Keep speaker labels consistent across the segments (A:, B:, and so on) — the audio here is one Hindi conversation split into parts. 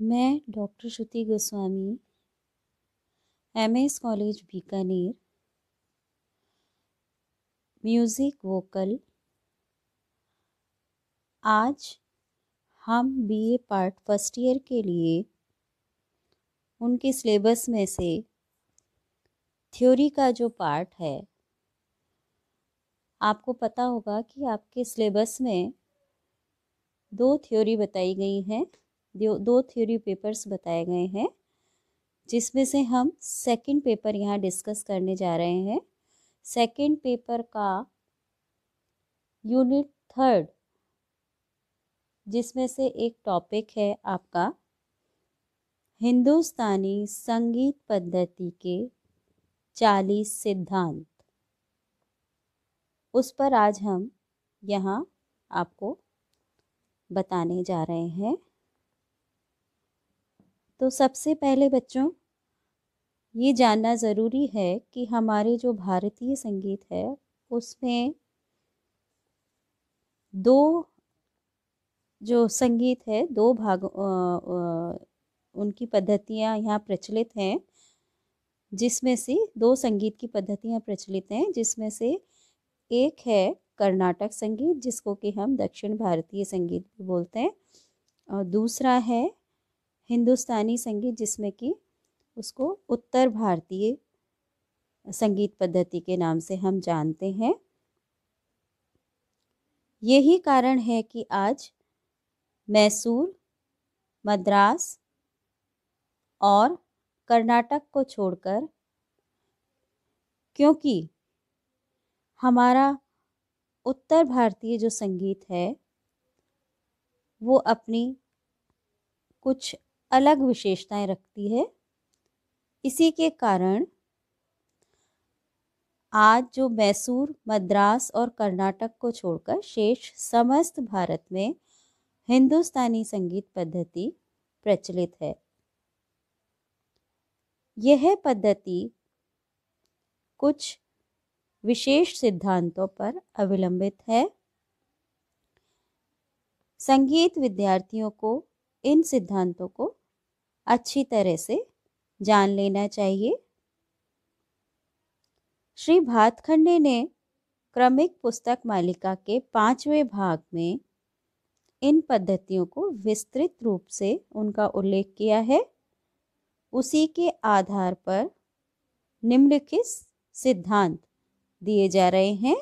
A: मैं doctor Shruti Goswami M S college Bikaner music vocal आज हम बीए पार्ट फर्स्ट ईयर के लिए उनके सिलेबस में से थ्योरी का जो पार्ट है आपको पता होगा कि आपके सिलेबस में दो थ्योरी बताई गई हैं दो थ्योरी पेपर्स बताए गए हैं जिसमें से हम सेकंड पेपर यहाँ डिस्कस करने जा रहे हैं सेकंड पेपर का यूनिट थर्ड जिसमें से एक टॉपिक है आपका हिंदुस्तानी संगीत पद्धति के चालीस सिद्धांत उस पर आज हम यहाँ आपको बताने जा रहे हैं तो सबसे पहले बच्चों ये जानना ज़रूरी है कि हमारे जो भारतीय संगीत है उसमें दो जो संगीत है दो भाग आ, आ, उनकी पद्धतियाँ यहाँ प्रचलित हैं जिसमें से दो संगीत की पद्धतियाँ प्रचलित हैं जिसमें से एक है कर्नाटक संगीत जिसको कि हम दक्षिण भारतीय संगीत भी बोलते हैं और दूसरा है हिंदुस्तानी संगीत जिसमें कि उसको उत्तर भारतीय संगीत पद्धति के नाम से हम जानते हैं यही कारण है कि आज मैसूर मद्रास और कर्नाटक को छोड़कर क्योंकि हमारा उत्तर भारतीय जो संगीत है वो अपनी कुछ अलग विशेषताएं रखती है इसी के कारण आज जो मैसूर मद्रास और कर्नाटक को छोड़कर शेष समस्त भारत में हिंदुस्तानी संगीत पद्धति प्रचलित है यह पद्धति कुछ विशेष सिद्धांतों पर अविलंबित है संगीत विद्यार्थियों को इन सिद्धांतों को अच्छी तरह से जान लेना चाहिए श्री भातखंडे ने क्रमिक पुस्तक मालिका के पांचवें भाग में इन पद्धतियों को विस्तृत रूप से उनका उल्लेख किया है उसी के आधार पर निम्नलिखित सिद्धांत दिए जा रहे हैं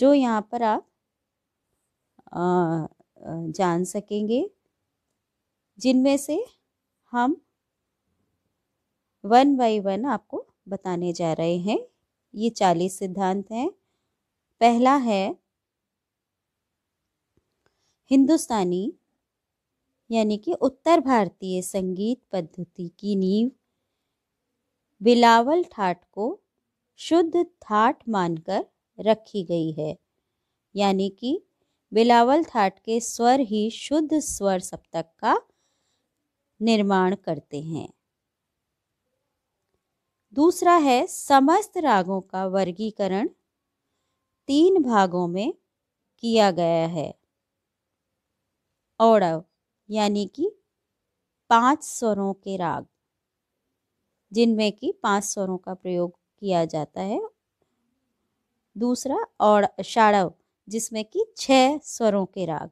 A: जो यहाँ पर आप जान सकेंगे जिनमें से हम वन बाय वन आपको बताने जा रहे हैं ये चालीस सिद्धांत हैं पहला है हिंदुस्तानी यानी कि उत्तर भारतीय संगीत पद्धति की नींव बिलावल ठाट को शुद्ध थाट मानकर रखी गई है यानी कि बिलावल थाट के स्वर ही शुद्ध स्वर सप्तक का निर्माण करते हैं दूसरा है समस्त रागों का वर्गीकरण तीन भागों में किया गया है औड़व यानी कि पांच स्वरों के राग जिनमें कि पांच स्वरों का प्रयोग किया जाता है दूसरा और शाड़व जिसमें कि छह स्वरों के राग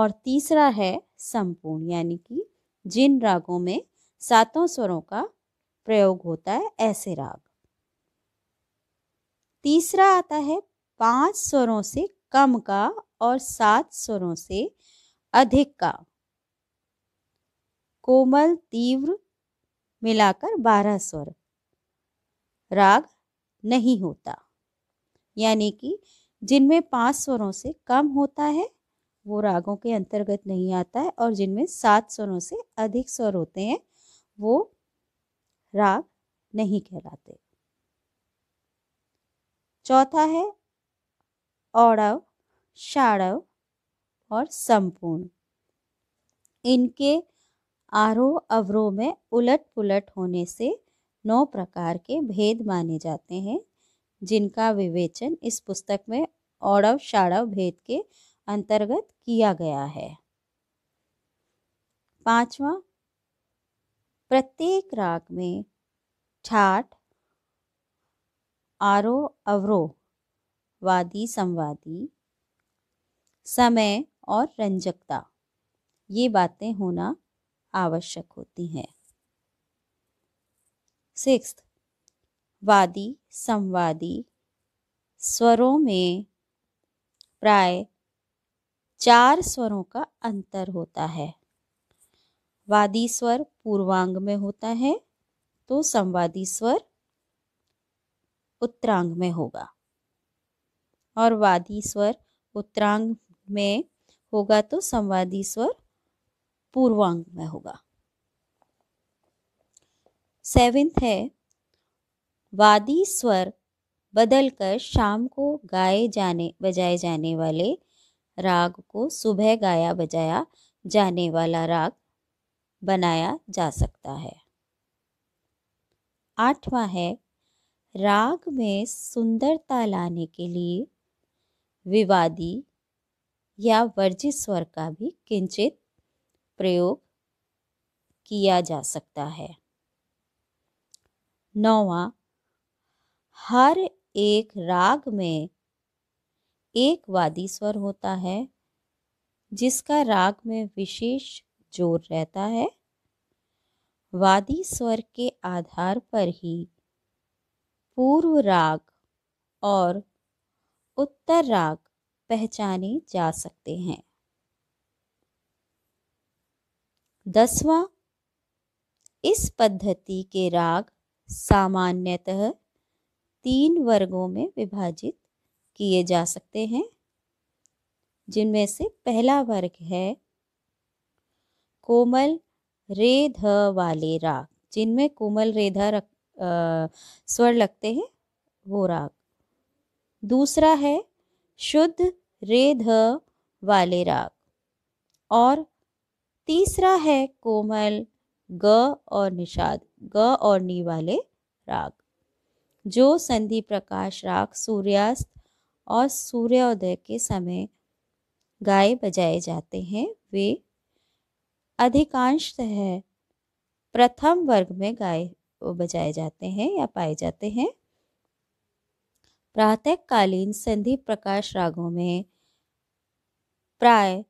A: और तीसरा है संपूर्ण यानी कि जिन रागों में सातों स्वरों का प्रयोग होता है ऐसे राग तीसरा आता है पांच स्वरों से कम का और सात स्वरों से अधिक का कोमल तीव्र मिलाकर बारह स्वर राग नहीं होता यानी कि जिनमें पांच स्वरों से कम होता है वो रागों के अंतर्गत नहीं आता है और जिनमें सात स्वरों से अधिक स्वर होते हैं वो राग नहीं कहलाते चौथा है औड़व शाड़व और संपूर्ण इनके आरोह अवरोह में उलट पुलट होने से नौ प्रकार के भेद माने जाते हैं जिनका विवेचन इस पुस्तक में औड़व शाड़व भेद के अंतर्गत किया गया है पांचवा प्रत्येक राग में ठाठ आरो अवरो वादी संवादी समय और रंजकता ये बातें होना आवश्यक होती हैं सिक्स वादी संवादी स्वरों में प्राय चार स्वरों का अंतर होता है वादी स्वर पूर्वांग में होता है तो संवादी स्वर उत्तरांग में होगा और वादी स्वर उत्तरांग में होगा तो संवादी स्वर पूर्वांग में होगा सेवेंथ है वादी स्वर बदलकर शाम को गाए जाने बजाए जाने वाले राग को सुबह गाया बजाया जाने वाला राग बनाया जा सकता है आठवां है राग में सुंदरता लाने के लिए विवादी या वर्जित स्वर का भी किंचित प्रयोग किया जा सकता है नौवा हर एक राग में एक वादी स्वर होता है जिसका राग में विशेष जोर रहता है वादी स्वर के आधार पर ही पूर्व राग और उत्तर राग पहचाने जा सकते हैं दसवां इस पद्धति के राग सामान्यतः तीन वर्गों में विभाजित किए जा सकते हैं जिनमें से पहला वर्ग है कोमल रेध वाले राग जिनमें कोमल रेधा रक, आ, स्वर लगते हैं वो राग दूसरा है शुद्ध रेध वाले राग और तीसरा है कोमल ग और निषाद ग और नी वाले राग जो संधि प्रकाश राग सूर्यास्त और सूर्योदय के समय गाए बजाए जाते हैं वे अधिकांशतः प्रथम वर्ग में गाए बजाए जाते हैं या पाए जाते हैं प्रातःकालीन संधि प्रकाश रागों में प्राय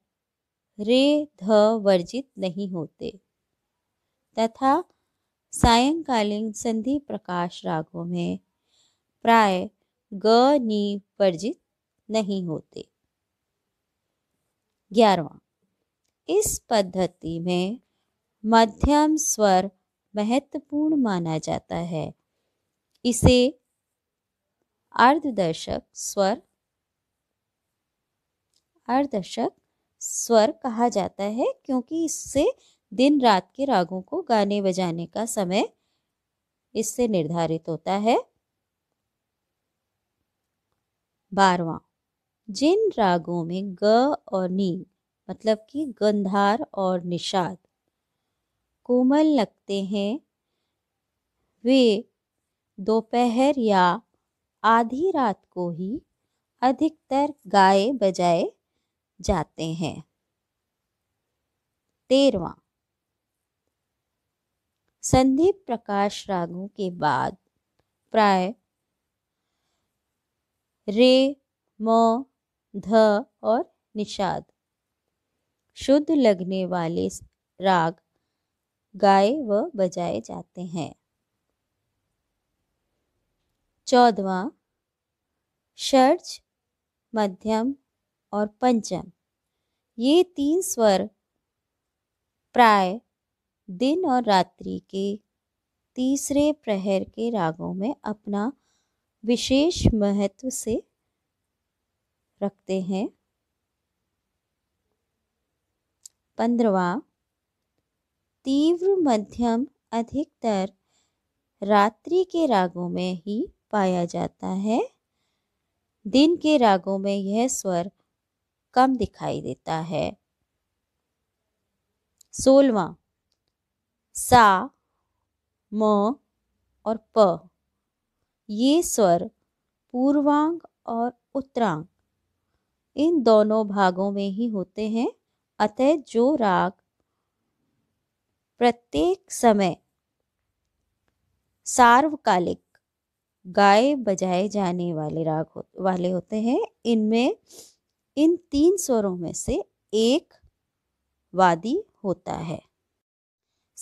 A: रे ध वर्जित नहीं होते तथा सायंकालीन संधि प्रकाश रागों में प्राय ग नी वर्जित नहीं होते ग्यारवा इस पद्धति में मध्यम स्वर महत्वपूर्ण माना जाता है इसे अर्धदर्शक स्वर अर्धदर्शक स्वर कहा जाता है क्योंकि इससे दिन रात के रागों को गाने बजाने का समय इससे निर्धारित होता है बारवा जिन रागों में ग और नी मतलब कि गंधार और निषाद कोमल लगते हैं वे दोपहर या आधी रात को ही अधिकतर गाए बजाए जाते हैं तेरवा संधि प्रकाश रागों के बाद प्राय रे म ध और निषाद शुद्ध लगने वाले राग गाए व बजाए जाते हैं चौदवा षर्ज मध्यम और पंचम ये तीन स्वर प्राय दिन और रात्रि के तीसरे प्रहर के रागों में अपना विशेष महत्व से रखते हैं पंद्रवा तीव्र मध्यम अधिकतर रात्रि के रागों में ही पाया जाता है दिन के रागों में यह स्वर कम दिखाई देता है सोलवा सा म और प ये स्वर पूर्वांग और उत्तरांग इन दोनों भागों में ही होते हैं अतः जो राग प्रत्येक समय सार्वकालिक गाए बजाए जाने वाले राग हो, वाले होते हैं इनमें इन तीन स्वरों में से एक वादी होता है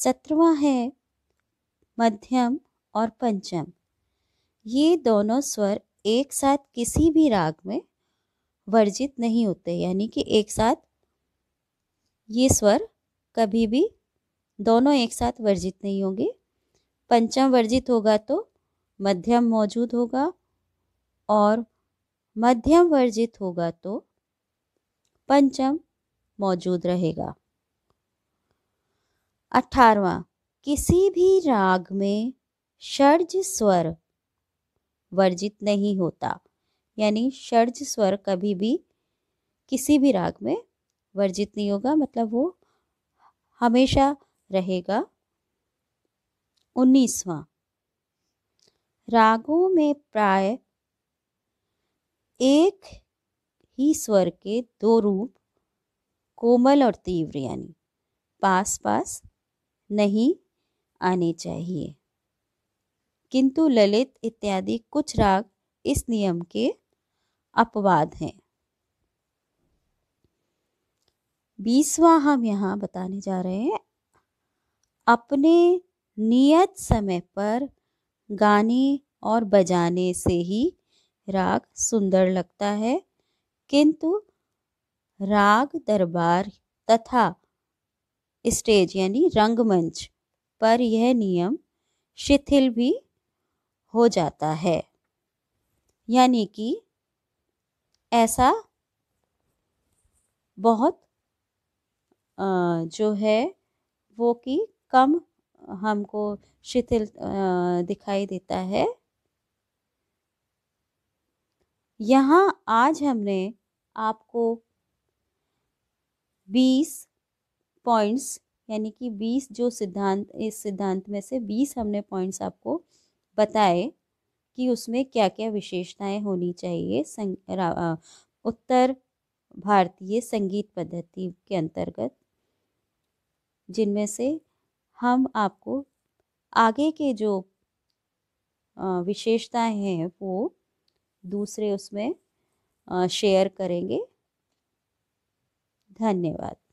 A: सत्रवा है मध्यम और पंचम ये दोनों स्वर एक साथ किसी भी राग में वर्जित नहीं होते यानी कि एक साथ ये स्वर कभी भी दोनों एक साथ वर्जित नहीं होंगे पंचम वर्जित होगा तो मध्यम मौजूद होगा और मध्यम वर्जित होगा तो पंचम मौजूद रहेगा अठारवा किसी भी राग में षड्ज स्वर वर्जित नहीं होता यानी षर्ज स्वर कभी भी किसी भी राग में वर्जित नहीं होगा मतलब वो हमेशा रहेगा उन्नीसवा रागों में प्राय एक ही स्वर के दो रूप कोमल और तीव्र यानी पास पास नहीं आने चाहिए किंतु ललित इत्यादि कुछ राग इस नियम के अपवाद हैं बीसवा हम यहाँ बताने जा रहे हैं अपने नियत समय पर गाने और बजाने से ही राग सुंदर लगता है किंतु राग दरबार तथा स्टेज यानी रंगमंच पर यह नियम शिथिल भी हो जाता है यानी कि ऐसा बहुत जो है वो कि कम हमको शिथिल दिखाई देता है यहाँ आज हमने आपको 20 पॉइंट्स यानी कि 20 जो सिद्धांत इस सिद्धांत में से 20 हमने पॉइंट्स आपको बताए कि उसमें क्या क्या विशेषताएं होनी चाहिए संग, आ, उत्तर भारतीय संगीत पद्धति के अंतर्गत जिनमें से हम आपको आगे के जो विशेषताएं हैं वो दूसरे उसमें शेयर करेंगे धन्यवाद